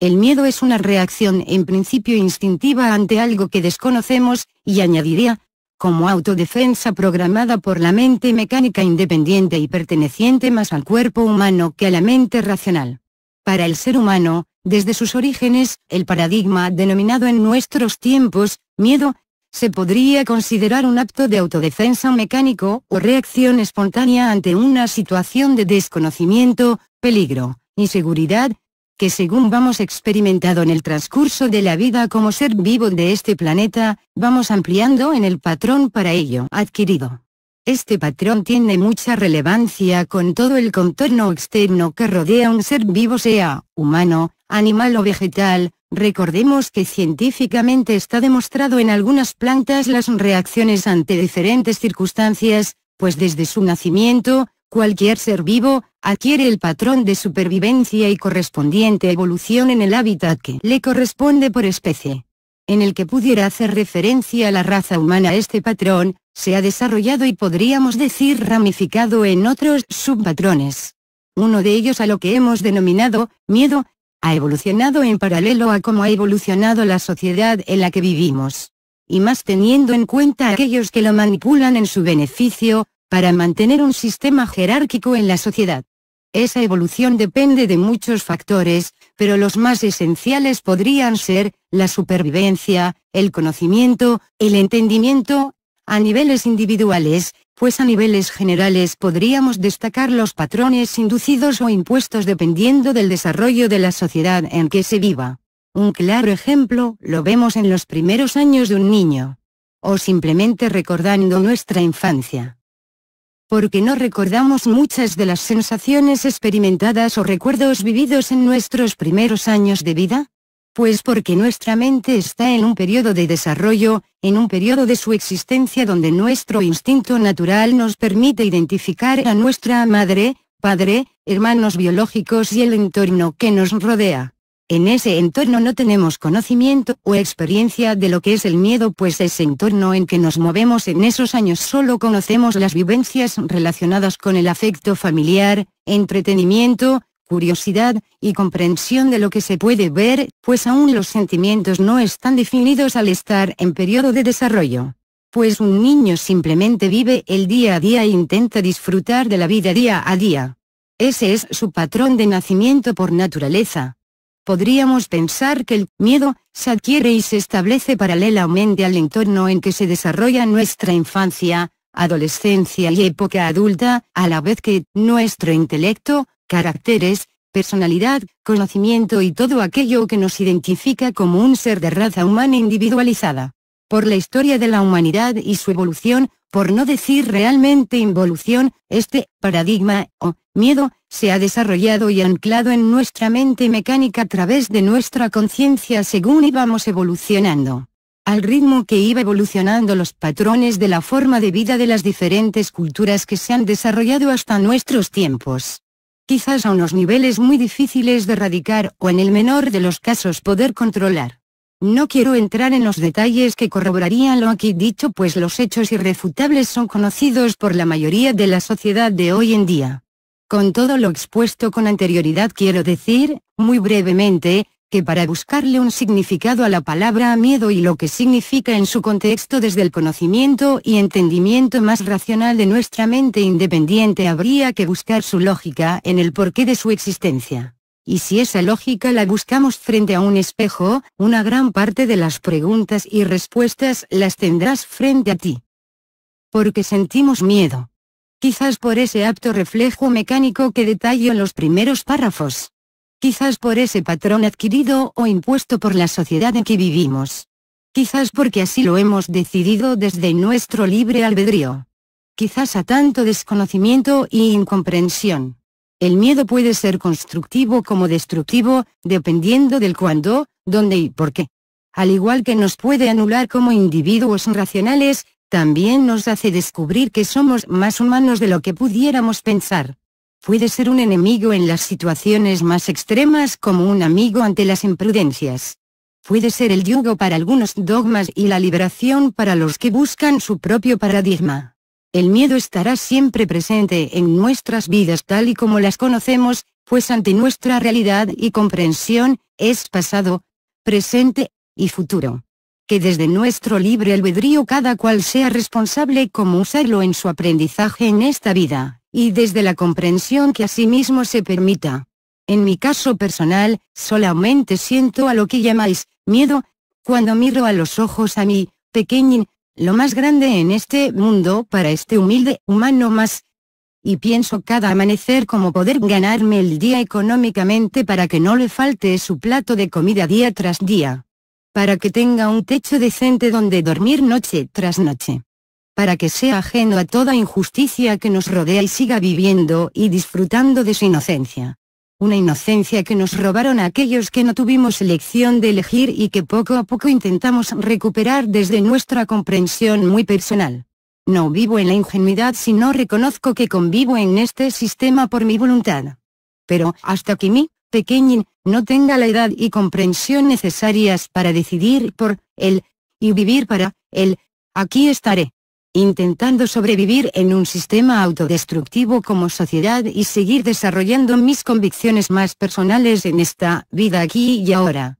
El miedo es una reacción en principio instintiva ante algo que desconocemos, y añadiría, como autodefensa programada por la mente mecánica independiente y perteneciente más al cuerpo humano que a la mente racional. Para el ser humano, desde sus orígenes, el paradigma denominado en nuestros tiempos, miedo, se podría considerar un acto de autodefensa mecánico o reacción espontánea ante una situación de desconocimiento, peligro, inseguridad, que según vamos experimentado en el transcurso de la vida como ser vivo de este planeta, vamos ampliando en el patrón para ello adquirido. Este patrón tiene mucha relevancia con todo el contorno externo que rodea un ser vivo sea, humano, animal o vegetal, recordemos que científicamente está demostrado en algunas plantas las reacciones ante diferentes circunstancias, pues desde su nacimiento, Cualquier ser vivo, adquiere el patrón de supervivencia y correspondiente evolución en el hábitat que le corresponde por especie. En el que pudiera hacer referencia a la raza humana este patrón, se ha desarrollado y podríamos decir ramificado en otros subpatrones. Uno de ellos a lo que hemos denominado, miedo, ha evolucionado en paralelo a cómo ha evolucionado la sociedad en la que vivimos. Y más teniendo en cuenta a aquellos que lo manipulan en su beneficio, para mantener un sistema jerárquico en la sociedad. Esa evolución depende de muchos factores, pero los más esenciales podrían ser, la supervivencia, el conocimiento, el entendimiento, a niveles individuales, pues a niveles generales podríamos destacar los patrones inducidos o impuestos dependiendo del desarrollo de la sociedad en que se viva. Un claro ejemplo lo vemos en los primeros años de un niño. O simplemente recordando nuestra infancia qué no recordamos muchas de las sensaciones experimentadas o recuerdos vividos en nuestros primeros años de vida? Pues porque nuestra mente está en un periodo de desarrollo, en un periodo de su existencia donde nuestro instinto natural nos permite identificar a nuestra madre, padre, hermanos biológicos y el entorno que nos rodea. En ese entorno no tenemos conocimiento o experiencia de lo que es el miedo pues ese entorno en que nos movemos en esos años solo conocemos las vivencias relacionadas con el afecto familiar, entretenimiento, curiosidad, y comprensión de lo que se puede ver, pues aún los sentimientos no están definidos al estar en periodo de desarrollo. Pues un niño simplemente vive el día a día e intenta disfrutar de la vida día a día. Ese es su patrón de nacimiento por naturaleza podríamos pensar que el miedo se adquiere y se establece paralelamente al entorno en que se desarrolla nuestra infancia, adolescencia y época adulta, a la vez que nuestro intelecto, caracteres, personalidad, conocimiento y todo aquello que nos identifica como un ser de raza humana individualizada. Por la historia de la humanidad y su evolución, por no decir realmente involución, este paradigma o miedo se ha desarrollado y anclado en nuestra mente mecánica a través de nuestra conciencia según íbamos evolucionando. Al ritmo que iba evolucionando los patrones de la forma de vida de las diferentes culturas que se han desarrollado hasta nuestros tiempos quizás a unos niveles muy difíciles de erradicar o en el menor de los casos poder controlar. No quiero entrar en los detalles que corroborarían lo aquí dicho pues los hechos irrefutables son conocidos por la mayoría de la sociedad de hoy en día. Con todo lo expuesto con anterioridad quiero decir, muy brevemente, que para buscarle un significado a la palabra miedo y lo que significa en su contexto desde el conocimiento y entendimiento más racional de nuestra mente independiente habría que buscar su lógica en el porqué de su existencia y si esa lógica la buscamos frente a un espejo, una gran parte de las preguntas y respuestas las tendrás frente a ti. Porque sentimos miedo. Quizás por ese apto reflejo mecánico que detallo en los primeros párrafos. Quizás por ese patrón adquirido o impuesto por la sociedad en que vivimos. Quizás porque así lo hemos decidido desde nuestro libre albedrío. Quizás a tanto desconocimiento y incomprensión el miedo puede ser constructivo como destructivo, dependiendo del cuándo, dónde y por qué. Al igual que nos puede anular como individuos racionales, también nos hace descubrir que somos más humanos de lo que pudiéramos pensar. Puede ser un enemigo en las situaciones más extremas como un amigo ante las imprudencias. Puede ser el yugo para algunos dogmas y la liberación para los que buscan su propio paradigma el miedo estará siempre presente en nuestras vidas tal y como las conocemos, pues ante nuestra realidad y comprensión, es pasado, presente, y futuro. Que desde nuestro libre albedrío cada cual sea responsable como usarlo en su aprendizaje en esta vida, y desde la comprensión que a sí mismo se permita. En mi caso personal, solamente siento a lo que llamáis, miedo, cuando miro a los ojos a mi, pequeñín, lo más grande en este mundo para este humilde humano más. Y pienso cada amanecer como poder ganarme el día económicamente para que no le falte su plato de comida día tras día. Para que tenga un techo decente donde dormir noche tras noche. Para que sea ajeno a toda injusticia que nos rodea y siga viviendo y disfrutando de su inocencia una inocencia que nos robaron aquellos que no tuvimos elección de elegir y que poco a poco intentamos recuperar desde nuestra comprensión muy personal. No vivo en la ingenuidad si no reconozco que convivo en este sistema por mi voluntad. Pero, hasta que mi, pequeñín, no tenga la edad y comprensión necesarias para decidir por él, y vivir para él, aquí estaré intentando sobrevivir en un sistema autodestructivo como sociedad y seguir desarrollando mis convicciones más personales en esta vida aquí y ahora.